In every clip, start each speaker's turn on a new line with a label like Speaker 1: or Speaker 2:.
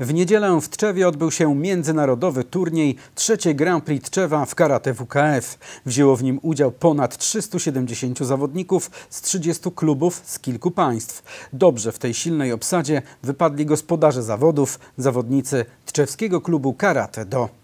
Speaker 1: W niedzielę w Tczewie odbył się międzynarodowy turniej trzecie Grand Prix Tczewa w karate WKF. Wzięło w nim udział ponad 370 zawodników z 30 klubów z kilku państw. Dobrze w tej silnej obsadzie wypadli gospodarze zawodów, zawodnicy Tczewskiego Klubu Karate Do.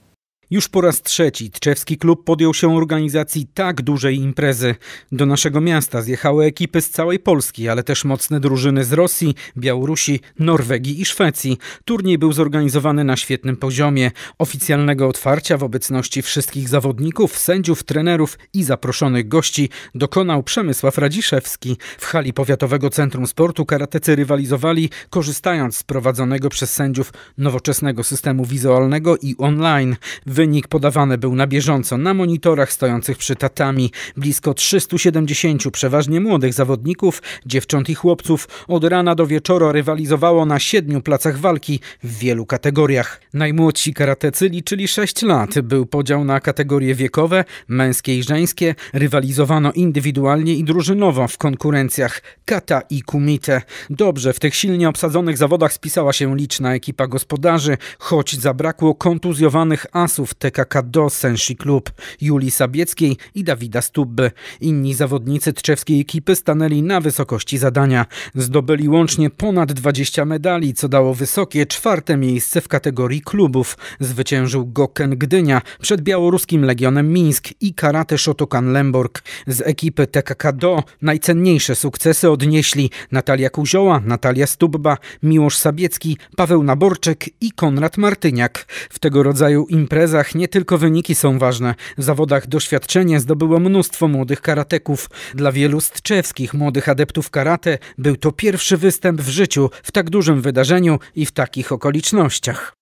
Speaker 1: Już po raz trzeci tczewski klub podjął się organizacji tak dużej imprezy. Do naszego miasta zjechały ekipy z całej Polski, ale też mocne drużyny z Rosji, Białorusi, Norwegii i Szwecji. Turniej był zorganizowany na świetnym poziomie. Oficjalnego otwarcia w obecności wszystkich zawodników, sędziów, trenerów i zaproszonych gości dokonał Przemysław Radziszewski. W hali Powiatowego Centrum Sportu karatecy rywalizowali, korzystając z prowadzonego przez sędziów nowoczesnego systemu wizualnego i online. Wynik podawany był na bieżąco na monitorach stojących przy tatami. Blisko 370 przeważnie młodych zawodników, dziewcząt i chłopców od rana do wieczora rywalizowało na siedmiu placach walki w wielu kategoriach. Najmłodsi karatecy liczyli 6 lat. Był podział na kategorie wiekowe, męskie i żeńskie. Rywalizowano indywidualnie i drużynowo w konkurencjach kata i kumite. Dobrze w tych silnie obsadzonych zawodach spisała się liczna ekipa gospodarzy, choć zabrakło kontuzjowanych asów zawodników TKK Dosensz klub Julii Sabieckiej i Dawida Stubby. Inni zawodnicy tczewskiej ekipy stanęli na wysokości zadania. Zdobyli łącznie ponad 20 medali, co dało wysokie czwarte miejsce w kategorii klubów. Zwyciężył Goken Gdynia przed białoruskim Legionem Mińsk i Karate Shotokan Lemborg. Z ekipy TKK Do najcenniejsze sukcesy odnieśli Natalia Kuzioła, Natalia Stubba, Miłosz Sabiecki, Paweł Naborczyk i Konrad Martyniak. W tego rodzaju imprezach zawodach nie tylko wyniki są ważne. W zawodach doświadczenie zdobyło mnóstwo młodych karateków. Dla wielu stczewskich młodych adeptów karate był to pierwszy występ w życiu w tak dużym wydarzeniu i w takich okolicznościach.